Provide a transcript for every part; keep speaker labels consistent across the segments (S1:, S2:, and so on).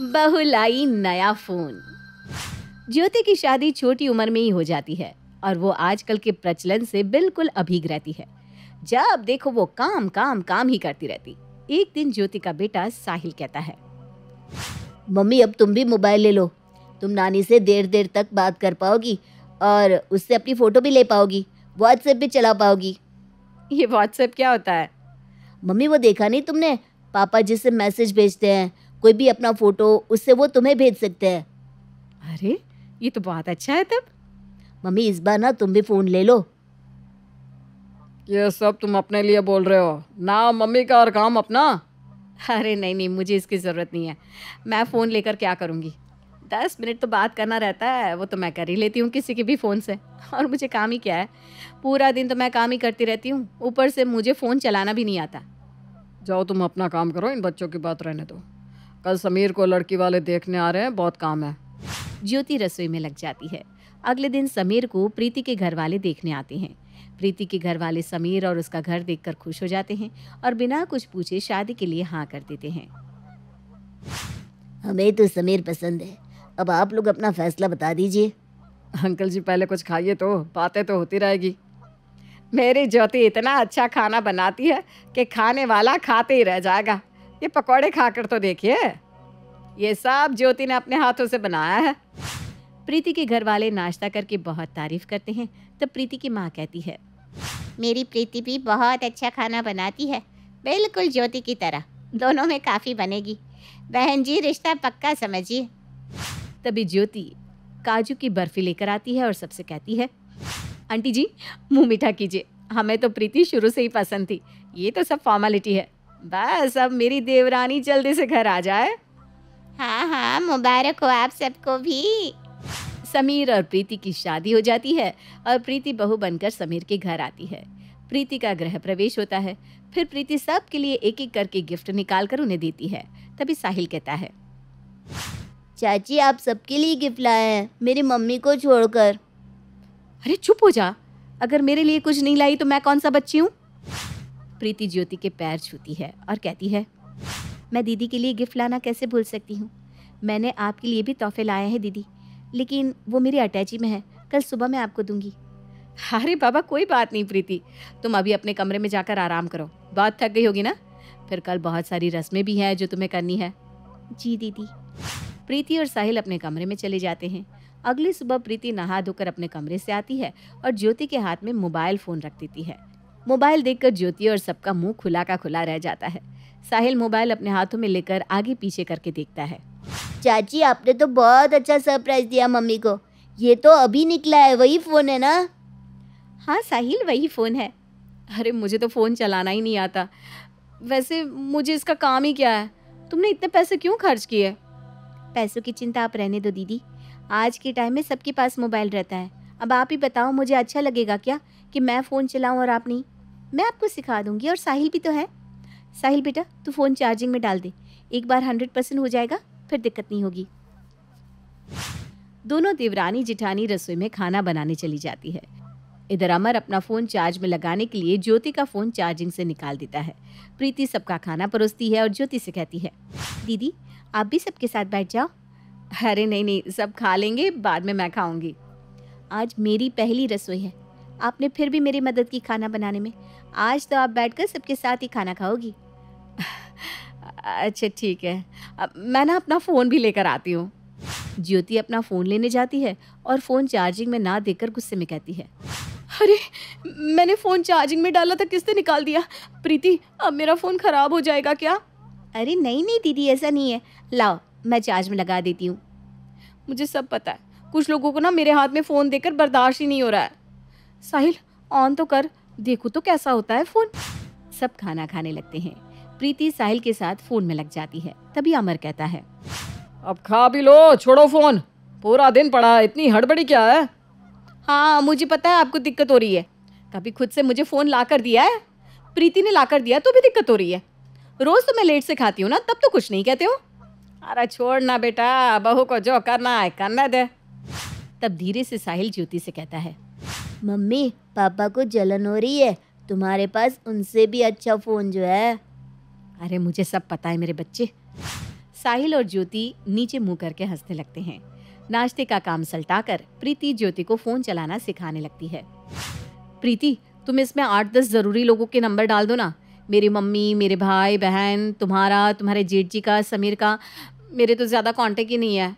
S1: बहू लाई नया फोन ज्योति की शादी छोटी उम्र में ही हो जाती है और वो आजकल के प्रचलन से बिल्कुल अभीग रहती है जब देखो वो काम काम काम ही करती रहती एक दिन ज्योति का बेटा साहिल कहता है मम्मी अब तुम भी मोबाइल ले लो तुम नानी से देर देर तक बात कर पाओगी और उससे अपनी फ़ोटो भी ले पाओगी व्हाट्सएप भी चला पाओगी ये व्हाट्सएप क्या होता है मम्मी वो देखा नहीं तुमने पापा जिससे मैसेज भेजते हैं कोई भी अपना फोटो उससे वो तुम्हें भेज सकते हैं अरे ये तो बहुत अच्छा है तब मम्मी इस बार ना तुम भी फोन ले लो ये सब तुम अपने लिए बोल रहे हो ना मम्मी का और काम अपना अरे नहीं नहीं मुझे इसकी ज़रूरत नहीं है मैं फ़ोन लेकर क्या करूँगी दस मिनट तो बात करना रहता है वो तो मैं कर ही लेती हूँ किसी के भी फ़ोन से और मुझे काम ही क्या है पूरा दिन तो मैं काम ही करती रहती हूँ ऊपर से मुझे फ़ोन चलाना भी नहीं आता जाओ तुम अपना काम करो इन बच्चों की बात रहने दो तो। कल समीर को लड़की वाले देखने आ रहे हैं बहुत काम है ज्योति रसोई में लग जाती है अगले दिन समीर को प्रीति के घर वाले देखने आते हैं प्रीति के घर वाले समीर और उसका घर देखकर खुश हो जाते हैं और बिना कुछ पूछे शादी के लिए हाँ कर देते हैं हमें तो समीर पसंद है अब आप लोग अपना फैसला बता दीजिए अंकल जी पहले कुछ खाइए तो बातें तो होती रहेगी मेरी ज्योति इतना अच्छा खाना बनाती है कि खाने वाला खाते ही रह जाएगा ये पकौड़े खाकर तो देखिए ये सब ज्योति ने अपने हाथों से बनाया है प्रीति के घर वाले नाश्ता करके बहुत तारीफ करते हैं तब प्रीति की माँ कहती है मेरी प्रीति भी बहुत अच्छा खाना बनाती है बिल्कुल ज्योति की तरह दोनों में काफ़ी बनेगी बहन जी रिश्ता पक्का समझिए तभी ज्योति काजू की बर्फ़ी लेकर आती है और सबसे कहती है आंटी जी मुंह मीठा कीजिए हमें तो प्रीति शुरू से ही पसंद थी ये तो सब फॉर्मेलिटी है बस अब मेरी देवरानी जल्दी से घर आ जाए हाँ हाँ मुबारक हो आप सबको भी समीर और प्रीति की शादी हो जाती है और प्रीति बहू बनकर समीर के घर आती है प्रीति का गृह प्रवेश होता है फिर प्रीति सब के लिए एक एक करके गिफ्ट निकाल कर उन्हें देती है तभी साहिल कहता है चाची आप सबके लिए गिफ्ट लाए हैं मेरी मम्मी को छोड़कर अरे चुप हो जा अगर मेरे लिए कुछ नहीं लाई तो मैं कौन सा बच्ची हूँ प्रीति ज्योति के पैर छूती है और कहती है मैं दीदी के लिए गिफ्ट लाना कैसे भूल सकती हूँ मैंने आपके लिए भी तोहफे लाए हैं दीदी लेकिन वो मेरे अटैची में है कल सुबह मैं आपको दूंगी अरे बाबा कोई बात नहीं प्रीति तुम अभी अपने कमरे में जाकर आराम करो बहुत थक गई होगी ना फिर कल बहुत सारी रस्में भी हैं जो तुम्हें करनी है जी दीदी प्रीति और साहिल अपने कमरे में चले जाते हैं अगली सुबह प्रीति नहा धोकर अपने कमरे से आती है और ज्योति के हाथ में मोबाइल फ़ोन रख देती है मोबाइल देखकर ज्योति और सबका मुंह खुला का खुला रह जाता है साहिल मोबाइल अपने हाथों में लेकर आगे पीछे करके देखता है चाची आपने तो बहुत अच्छा सरप्राइज दिया मम्मी को ये तो अभी निकला है वही फ़ोन है ना हाँ साहिल वही फ़ोन है अरे मुझे तो फ़ोन चलाना ही नहीं आता वैसे मुझे इसका काम ही क्या है तुमने इतने पैसे क्यों खर्च किए पैसों की चिंता आप रहने दो दीदी आज के टाइम में सबके पास मोबाइल रहता है अब आप ही बताओ मुझे अच्छा लगेगा क्या कि मैं फ़ोन चलाऊं और आप नहीं मैं आपको सिखा दूंगी और साहिल भी तो है साहिल बेटा तू फ़ोन चार्जिंग में डाल दे एक बार हंड्रेड परसेंट हो जाएगा फिर दिक्कत नहीं होगी दोनों देवरानी जिठानी रसोई में खाना बनाने चली जाती है इधर अमर अपना फ़ोन चार्ज में लगाने के लिए ज्योति का फ़ोन चार्जिंग से निकाल देता है प्रीति सबका खाना परोसती है और ज्योति से कहती है दीदी आप भी सबके साथ बैठ जाओ अरे नहीं नहीं सब खा लेंगे बाद में मैं खाऊंगी आज मेरी पहली रसोई है आपने फिर भी मेरी मदद की खाना बनाने में आज तो आप बैठकर सबके साथ ही खाना खाओगी अच्छा ठीक है मैं ना अपना फ़ोन भी लेकर आती हूँ ज्योति अपना फ़ोन लेने जाती है और फ़ोन चार्जिंग में ना देकर गुस्से में कहती है अरे मैंने फ़ोन चार्जिंग में डाला था किसने निकाल दिया प्रीति अब मेरा फ़ोन ख़राब हो जाएगा क्या अरे नहीं नहीं दीदी ऐसा नहीं है लाओ मैं चार्ज में लगा देती हूँ मुझे सब पता है कुछ लोगों को ना मेरे हाथ में फ़ोन देकर बर्दाश्त ही नहीं हो रहा है साहिल ऑन तो कर देखो तो कैसा होता है फोन सब खाना खाने लगते हैं प्रीति साहिल के साथ फोन में लग जाती है तभी अमर कहता है अब खा भी लो छोड़ो फोन पूरा दिन पड़ा इतनी हड़बड़ी क्या है हाँ मुझे पता है आपको दिक्कत हो रही है कभी खुद से मुझे फ़ोन ला कर दिया है प्रीति ने ला कर दिया तो भी दिक्कत हो रही है रोज़ तो मैं लेट से खाती हूँ ना तब तो कुछ नहीं कहते हो अरे छोड़ ना बेटा बहू को जो करना है करना दे तब धीरे से साहिल ज्योति से कहता है मम्मी पापा को जलन हो रही है तुम्हारे पास उनसे भी अच्छा फ़ोन जो है अरे मुझे सब पता है मेरे बच्चे साहिल और ज्योति नीचे मुंह करके हंसने लगते हैं नाश्ते का काम सलटाकर प्रीति ज्योति को फ़ोन चलाना सिखाने लगती है प्रीति तुम इसमें आठ दस ज़रूरी लोगों के नंबर डाल दो ना मेरी मम्मी मेरे भाई बहन तुम्हारा तुम्हारे जेठ जी का समीर का मेरे तो ज़्यादा कांटेक्ट ही नहीं है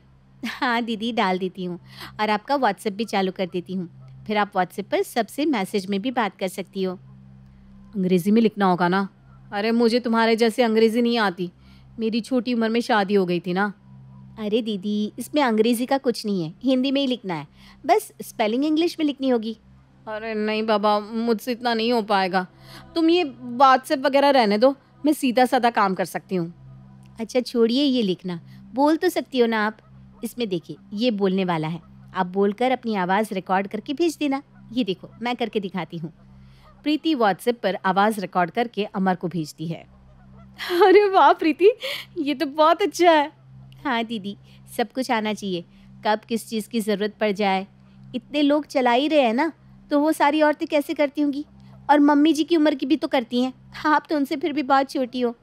S1: हाँ दीदी डाल देती हूँ और आपका व्हाट्सएप भी चालू कर देती हूँ फिर आप व्हाट्सएप पर सबसे मैसेज में भी बात कर सकती हो अंग्रेज़ी में लिखना होगा ना अरे मुझे तुम्हारे जैसे अंग्रेज़ी नहीं आती मेरी छोटी उम्र में शादी हो गई थी ना अरे दीदी इसमें अंग्रेज़ी का कुछ नहीं है हिंदी में ही लिखना है बस स्पेलिंग इंग्लिश में लिखनी होगी अरे नहीं बाबा मुझसे इतना नहीं हो पाएगा तुम ये व्हाट्सएप वगैरह रहने दो मैं सीधा साधा काम कर सकती हूँ अच्छा छोड़िए ये लिखना बोल तो सकती हो ना आप इसमें देखिए ये बोलने वाला है आप बोलकर अपनी आवाज़ रिकॉर्ड करके भेज देना ये देखो मैं करके दिखाती हूँ प्रीति व्हाट्सएप पर आवाज़ रिकॉर्ड करके अमर को भेजती है अरे वाह प्रीति ये तो बहुत अच्छा है हाँ दीदी सब कुछ आना चाहिए कब किस चीज़ की ज़रूरत पड़ जाए इतने लोग चला ही रहे हैं ना तो वो सारी औरतें कैसे करती होंगी और मम्मी जी की उम्र की भी तो करती हैं आप तो उनसे फिर भी बहुत छोटी हो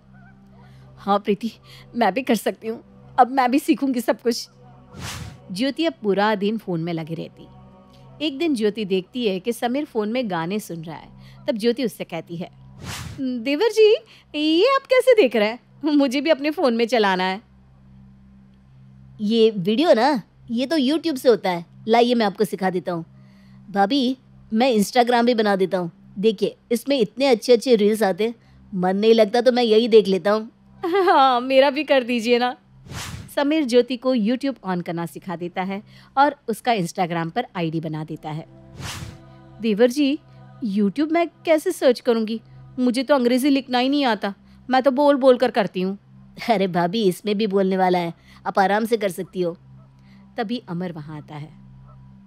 S1: हाँ प्रीति मैं भी कर सकती हूँ अब मैं भी सीखूँगी सब कुछ ज्योति अब पूरा दिन फ़ोन में लगी रहती एक दिन ज्योति देखती है कि समीर फ़ोन में गाने सुन रहा है तब ज्योति उससे कहती है देवर जी ये आप कैसे देख रहे हैं मुझे भी अपने फ़ोन में चलाना है ये वीडियो ना ये तो यूट्यूब से होता है लाइए मैं आपको सिखा देता हूँ भाभी मैं इंस्टाग्राम भी बना देता हूँ देखिए इसमें इतने अच्छे अच्छे रील्स आते मन नहीं लगता तो मैं यही देख लेता हूँ हाँ मेरा भी कर दीजिए ना समीर ज्योति को यूट्यूब ऑन करना सिखा देता है और उसका इंस्टाग्राम पर आईडी बना देता है देवर जी यूट्यूब मैं कैसे सर्च करूँगी मुझे तो अंग्रेज़ी लिखना ही नहीं आता मैं तो बोल बोल कर करती हूँ अरे भाभी इसमें भी बोलने वाला है आप आराम से कर सकती हो तभी अमर वहाँ आता है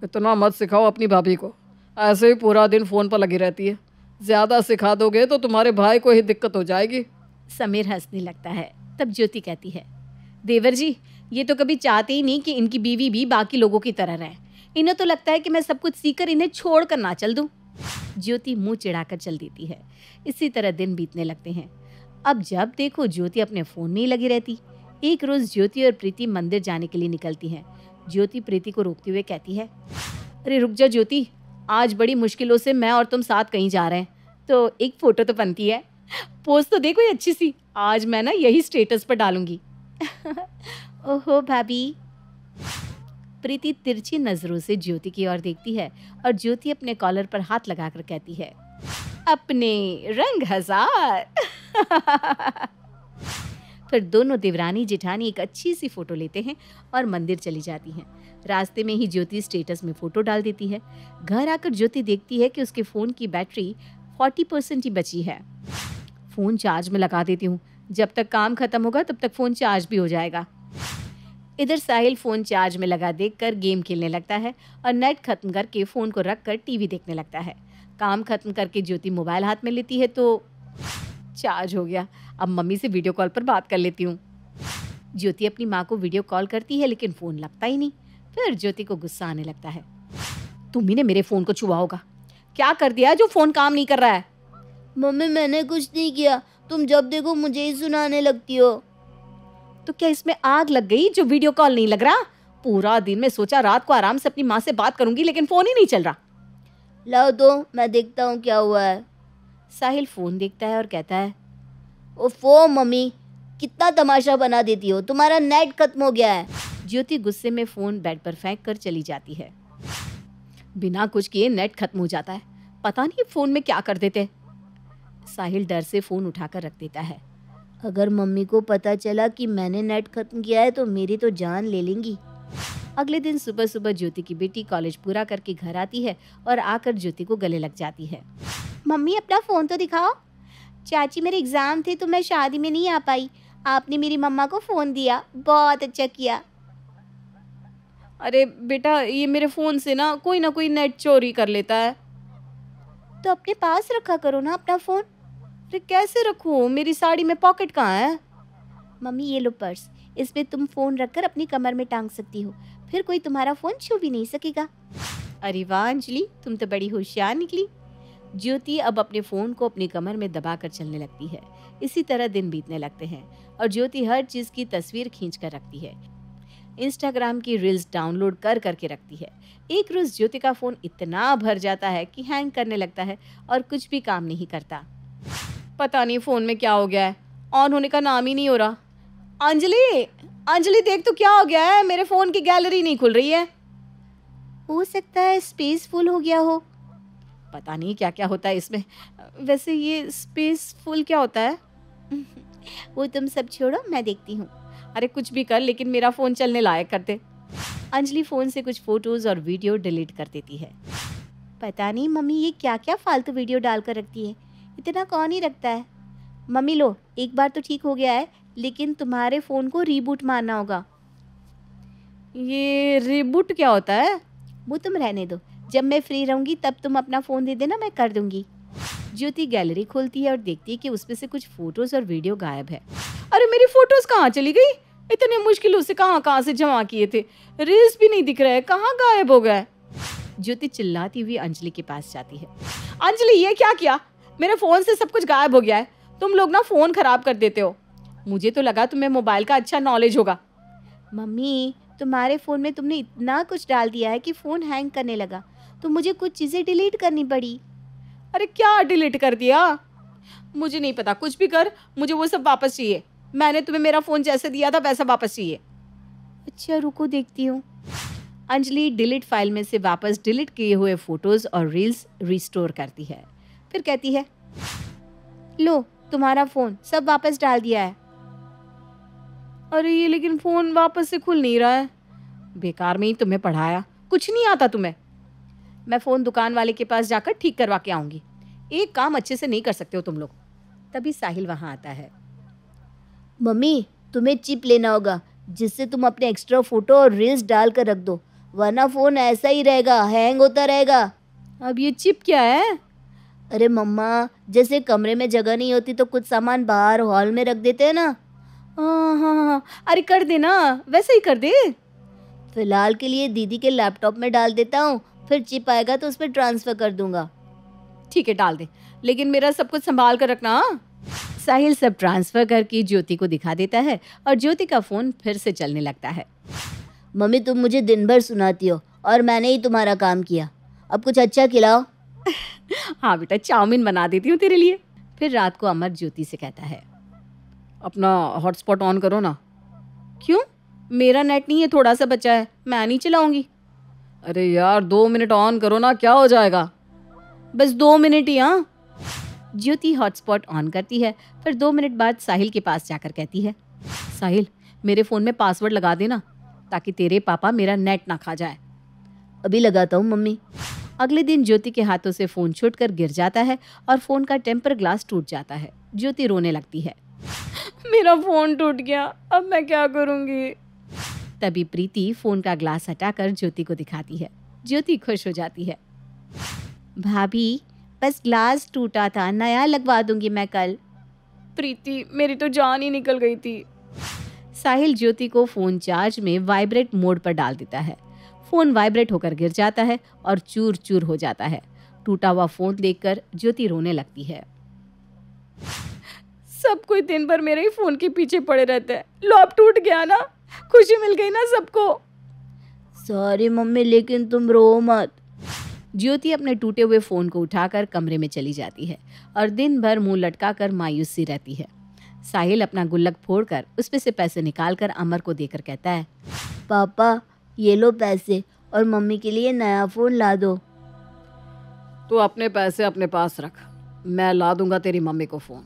S1: इतना मत सिखाओ अपनी भाभी को ऐसे ही पूरा दिन फ़ोन पर लगी रहती है ज़्यादा सिखा दोगे तो तुम्हारे भाई को ही दिक्कत हो जाएगी समीर हंसने लगता है तब ज्योति कहती है देवर जी ये तो कभी चाहते ही नहीं कि इनकी बीवी भी बाकी लोगों की तरह रहे इन्हें तो लगता है कि मैं सब कुछ सीख कर इन्हें छोड़ कर ना चल दूँ ज्योति मुंह चिढ़ाकर चल देती है इसी तरह दिन बीतने लगते हैं अब जब देखो ज्योति अपने फ़ोन में ही लगी रहती एक रोज़ ज्योति और प्रीति मंदिर जाने के लिए निकलती हैं ज्योति प्रीति को रोकते हुए कहती है अरे रुक जा ज्योति आज बड़ी मुश्किलों से मैं और तुम साथ कहीं जा रहे हैं तो एक फ़ोटो तो बनती है पोस्ट तो देखो ये अच्छी सी आज मैं ना यही स्टेटस पर डालूंगी ओहो भाभी प्रीति तिरछी नज़रों से ज्योति की ओर देखती है और ज्योति अपने कॉलर पर हाथ लगाकर कहती है अपने रंग हजार फिर दोनों देवरानी जिठानी एक अच्छी सी फोटो लेते हैं और मंदिर चली जाती हैं रास्ते में ही ज्योति स्टेटस में फ़ोटो डाल देती है घर आकर ज्योति देखती है कि उसके फ़ोन की बैटरी 40 परसेंट ही बची है फ़ोन चार्ज में लगा देती हूँ जब तक काम ख़त्म होगा तब तक फ़ोन चार्ज भी हो जाएगा इधर साहिल फ़ोन चार्ज में लगा देख कर गेम खेलने लगता है और नेट ख़त्म करके फ़ोन को रख कर टीवी देखने लगता है काम ख़त्म करके ज्योति मोबाइल हाथ में लेती है तो चार्ज हो गया अब मम्मी से वीडियो कॉल पर बात कर लेती हूँ ज्योति अपनी माँ को वीडियो कॉल करती है लेकिन फ़ोन लगता ही नहीं फिर ज्योति को गुस्सा आने लगता है तुम्ही ने मेरे फ़ोन को छुआ होगा क्या कर दिया जो फ़ोन काम नहीं कर रहा है मम्मी मैंने कुछ नहीं किया तुम जब देखो मुझे ही सुनाने लगती हो तो क्या इसमें आग लग गई जो वीडियो कॉल नहीं लग रहा पूरा दिन में सोचा रात को आराम से अपनी माँ से बात करूंगी लेकिन फ़ोन ही नहीं चल रहा लाओ तो मैं देखता हूँ क्या हुआ है साहिल फ़ोन देखता है और कहता है ओ फो मम्मी कितना तमाशा बना देती हो तुम्हारा नेट खत्म हो गया है ज्योति गुस्से में फ़ोन बेड पर फेंक कर चली जाती है बिना कुछ किए नेट खत्म हो जाता है पता नहीं फ़ोन में क्या कर देते साहिल डर से फ़ोन उठाकर रख देता है अगर मम्मी को पता चला कि मैंने नेट खत्म किया है तो मेरी तो जान ले लेंगी अगले दिन सुबह सुबह ज्योति की बेटी कॉलेज पूरा करके घर आती है और आकर ज्योति को गले लग जाती है मम्मी अपना फ़ोन तो दिखाओ चाची मेरे एग्ज़ाम थे तो मैं शादी में नहीं आ पाई आपने मेरी मम्मा को फ़ोन दिया बहुत अच्छा किया अरे बेटा ये मेरे फ़ोन से ना कोई ना कोई नेट चोरी कर लेता है तो अपने पास रखा करो ना अपना फ़ोन अरे तो कैसे रखूँ मेरी साड़ी में पॉकेट कहाँ है मम्मी ये लो पर्स इस पे तुम फ़ोन रखकर अपनी कमर में टांग सकती हो फिर कोई तुम्हारा फ़ोन छू भी नहीं सकेगा अरे वाह अंजलि तुम तो बड़ी होशियार निकली ज्योति अब अपने फ़ोन को अपनी कमर में दबा कर चलने लगती है इसी तरह दिन बीतने लगते हैं और ज्योति हर चीज़ की तस्वीर खींच कर रखती है इंस्टाग्राम की रील्स डाउनलोड कर करके रखती है एक रोज़ ज्योति का फ़ोन इतना भर जाता है कि हैंग करने लगता है और कुछ भी काम नहीं करता पता नहीं फ़ोन में क्या हो गया है ऑन होने का नाम ही नहीं हो रहा अंजलि अंजलि देख तो क्या हो गया है मेरे फ़ोन की गैलरी नहीं खुल रही है हो सकता है स्पेस फुल हो गया हो पता नहीं क्या क्या होता है इसमें वैसे ये स्पेस फुल क्या होता है वो तुम सब छोड़ो मैं देखती हूँ अरे कुछ भी कर लेकिन मेरा फ़ोन चलने लायक कर दे अंजलि फ़ोन से कुछ फ़ोटोज़ और वीडियो डिलीट कर देती है पता नहीं मम्मी ये क्या क्या फालतू वीडियो डाल कर रखती है इतना कौन ही रखता है मम्मी लो एक बार तो ठीक हो गया है लेकिन तुम्हारे फ़ोन को रीबूट मारना होगा ये रीबूट क्या होता है वो तुम रहने दो जब मैं फ्री रहूँगी तब तुम अपना फ़ोन दे देना मैं कर दूँगी ज्योति गैलरी खोलती है और देखती है कि उसमें से कुछ फ़ोटोज़ और वीडियो गायब है अरे मेरी फ़ोटोज़ कहाँ चली गई इतने मुश्किलों से कहाँ कहाँ से जमा किए थे रील्स भी नहीं दिख रहा है कहाँ गायब हो गए ज्योति चिल्लाती हुई अंजलि के पास जाती है अंजलि ये क्या किया मेरे फ़ोन से सब कुछ गायब हो गया है तुम लोग ना फ़ोन ख़राब कर देते हो मुझे तो लगा तुम्हें मोबाइल का अच्छा नॉलेज होगा मम्मी तुम्हारे फ़ोन में तुमने इतना कुछ डाल दिया है कि फ़ोन हैंग करने लगा तो मुझे कुछ चीज़ें डिलीट करनी पड़ी अरे क्या डिलीट कर दिया मुझे नहीं पता कुछ भी कर मुझे वो सब वापस चाहिए मैंने तुम्हें मेरा फ़ोन जैसे दिया था वैसा वापस चाहिए अच्छा रुको देखती हूँ अंजलि डिलीट फाइल में से वापस डिलीट किए हुए फ़ोटोज़ और रील्स रिस्टोर करती है फिर कहती है लो तुम्हारा फ़ोन सब वापस डाल दिया है अरे ये लेकिन फ़ोन वापस से खुल नहीं रहा है बेकार में ही तुम्हें पढ़ाया कुछ नहीं आता तुम्हें मैं फ़ोन दुकान वाले के पास जाकर ठीक करवा के आऊंगी एक काम अच्छे से नहीं कर सकते हो तुम लोग तभी साहिल वहां आता है मम्मी तुम्हें चिप लेना होगा जिससे तुम अपने एक्स्ट्रा फ़ोटो और रील्स डाल कर रख दो वरना फ़ोन ऐसा ही रहेगा हैंग होता रहेगा अब ये चिप क्या है अरे मम्मा जैसे कमरे में जगह नहीं होती तो कुछ सामान बाहर हॉल में रख देते हैं ना हाँ हाँ हाँ अरे कर दे ना वैसे ही कर दे फिलहाल के लिए दीदी के लैपटॉप में डाल देता हूँ फिर चिप आएगा तो उस पर ट्रांसफ़र कर दूंगा ठीक है डाल दे लेकिन मेरा सब कुछ संभाल कर रखना हाँ? साहिल सब ट्रांसफ़र करके ज्योति को दिखा देता है और ज्योति का फ़ोन फिर से चलने लगता है मम्मी तुम मुझे दिन भर सुनाती हो और मैंने ही तुम्हारा काम किया अब कुछ अच्छा खिलाओ हाँ बेटा चाउमीन बना देती हूँ तेरे लिए फिर रात को अमर ज्योति से कहता है अपना हॉटस्पॉट ऑन करो ना क्यों मेरा नेट नहीं है थोड़ा सा बचा है मैं नहीं चलाऊंगी अरे यार दो मिनट ऑन करो ना क्या हो जाएगा बस दो मिनट ही हाँ ज्योति हॉटस्पॉट ऑन करती है फिर दो मिनट बाद साहिल के पास जाकर कहती है साहिल मेरे फ़ोन में पासवर्ड लगा देना ताकि तेरे पापा मेरा नेट ना खा जाए अभी लगाता हूँ मम्मी अगले दिन ज्योति के हाथों से फ़ोन छूटकर गिर जाता है और फ़ोन का टेम्पर ग्लास टूट जाता है ज्योति रोने लगती है मेरा फ़ोन टूट गया अब मैं क्या करूंगी तभी प्रीति फ़ोन का ग्लास हटाकर ज्योति को दिखाती है ज्योति खुश हो जाती है भाभी बस ग्लास टूटा था नया लगवा दूंगी मैं कल प्रीति मेरी तो जान ही निकल गई थी साहिल ज्योति को फ़ोन चार्ज में वाइब्रेट मोड पर डाल देता है फ़ोन वाइब्रेट होकर गिर जाता है और चूर चूर हो जाता है टूटा हुआ फ़ोन देखकर ज्योति रोने लगती है सब कोई दिन भर मेरे ही फ़ोन के पीछे पड़े रहते हैं लॉब टूट गया ना खुशी मिल गई ना सबको सॉरी मम्मी लेकिन तुम रो मत ज्योति अपने टूटे हुए फ़ोन को उठाकर कमरे में चली जाती है और दिन भर मुंह लटकाकर मायूसी रहती है साहिल अपना गुल्लक फोड़कर उसमें से पैसे निकालकर अमर को देकर कहता है पापा ये लो पैसे और मम्मी के लिए नया फ़ोन ला दो तू अपने पैसे अपने पास रख मैं ला दूंगा तेरी मम्मी को फ़ोन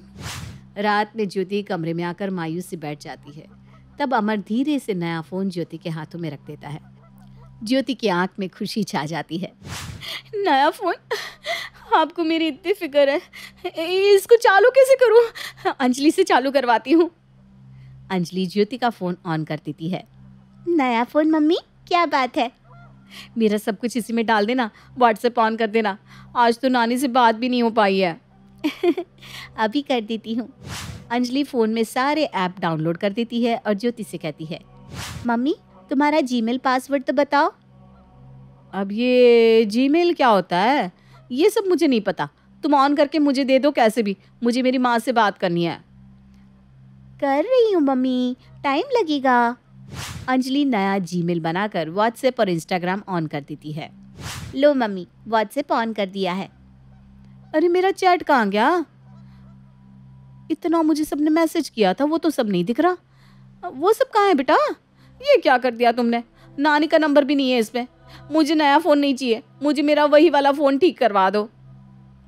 S1: रात में ज्योति कमरे में आकर मायूस से बैठ जाती है तब अमर धीरे से नया फ़ोन ज्योति के हाथों में रख देता है ज्योति की आंख में खुशी छा जाती है नया फ़ोन आपको मेरी इतनी फिक्र है इसको चालू कैसे करूँ अंजलि से चालू करवाती हूँ अंजलि ज्योति का फ़ोन ऑन कर देती है नया फ़ोन मम्मी क्या बात है मेरा सब कुछ इसी में डाल देना व्हाट्सएप ऑन कर देना आज तो नानी से बात भी नहीं हो पाई है अभी कर देती हूँ अंजलि फ़ोन में सारे ऐप डाउनलोड कर देती है और ज्योति से कहती है मम्मी तुम्हारा जी पासवर्ड तो बताओ अब ये जी क्या होता है ये सब मुझे नहीं पता तुम ऑन करके मुझे दे दो कैसे भी मुझे मेरी माँ से बात करनी है कर रही हूँ मम्मी टाइम लगेगा अंजलि नया जीमेल बनाकर व्हाट्सएप और इंस्टाग्राम ऑन कर देती है लो मम्मी व्हाट्सएप ऑन कर दिया है अरे मेरा चैट कहाँ गया इतना मुझे सबने मैसेज किया था वो तो सब नहीं दिख रहा वो सब कहाँ है बेटा ये क्या कर दिया तुमने नानी का नंबर भी नहीं है इसमें मुझे नया फ़ोन नहीं चाहिए मुझे मेरा वही वाला फ़ोन ठीक करवा दो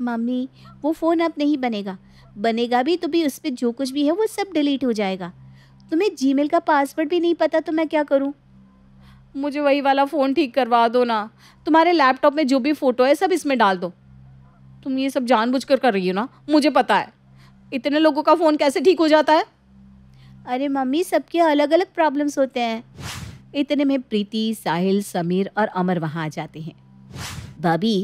S1: मम्मी वो फ़ोन अब नहीं बनेगा बनेगा भी तो भी उस पर जो कुछ भी है वो सब डिलीट हो जाएगा तुम्हें जीमेल का पासवर्ड भी नहीं पता तो मैं क्या करूँ मुझे वही वाला फ़ोन ठीक करवा दो ना तुम्हारे लैपटॉप में जो भी फ़ोटो है सब इसमें डाल दो तुम ये सब जानबूझकर कर रही हो ना मुझे पता है इतने लोगों का फ़ोन कैसे ठीक हो जाता है अरे मम्मी सबके अलग अलग प्रॉब्लम्स होते हैं इतने में प्रीति साहिल समीर और अमर वहाँ आ जाते हैं भाभी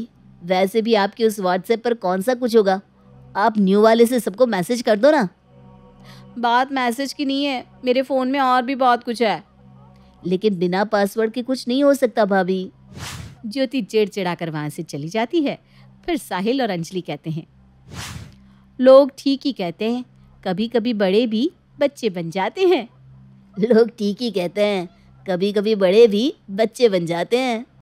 S1: वैसे भी आपके उस व्हाट्सएप पर कौन सा कुछ होगा आप न्यू वाले से सबको मैसेज कर दो ना बात मैसेज की नहीं है मेरे फ़ोन में और भी बहुत कुछ है लेकिन बिना पासवर्ड के कुछ नहीं हो सकता भाभी ज्योति चिड़चिड़ा कर वहाँ से चली जाती है फिर साहिल और अंजलि कहते हैं लोग ठीक ही कहते हैं कभी कभी बड़े भी बच्चे बन जाते हैं लोग ठीक ही कहते हैं कभी कभी बड़े भी बच्चे बन जाते हैं